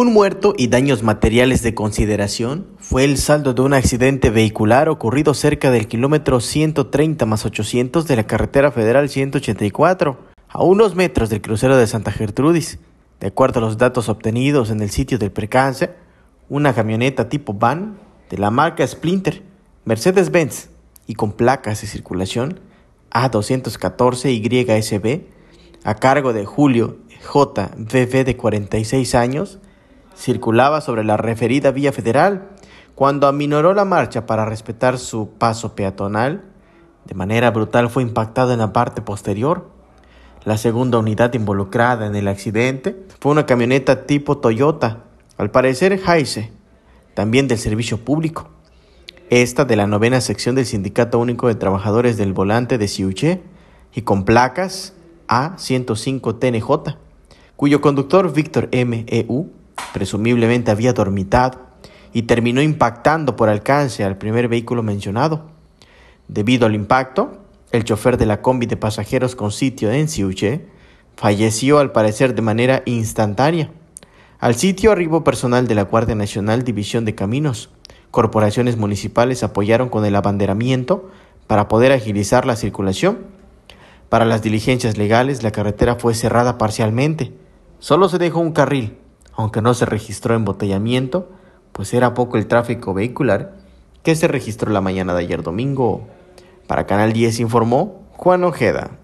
Un muerto y daños materiales de consideración fue el saldo de un accidente vehicular ocurrido cerca del kilómetro 130 más 800 de la carretera federal 184, a unos metros del crucero de Santa Gertrudis. De acuerdo a los datos obtenidos en el sitio del percance, una camioneta tipo van de la marca Splinter, Mercedes-Benz y con placas de circulación A214YSB a cargo de Julio JVV de 46 años circulaba sobre la referida vía federal cuando aminoró la marcha para respetar su paso peatonal. De manera brutal fue impactado en la parte posterior. La segunda unidad involucrada en el accidente fue una camioneta tipo Toyota, al parecer Heise, también del servicio público. Esta de la novena sección del Sindicato Único de Trabajadores del Volante de Siuche y con placas A105TNJ, cuyo conductor Víctor M.E.U presumiblemente había dormitado y terminó impactando por alcance al primer vehículo mencionado. Debido al impacto, el chofer de la combi de pasajeros con sitio en Siuche falleció al parecer de manera instantánea. Al sitio arribó personal de la Guardia Nacional División de Caminos. Corporaciones municipales apoyaron con el abanderamiento para poder agilizar la circulación. Para las diligencias legales, la carretera fue cerrada parcialmente. Solo se dejó un carril aunque no se registró embotellamiento, pues era poco el tráfico vehicular que se registró la mañana de ayer domingo. Para Canal 10 informó Juan Ojeda.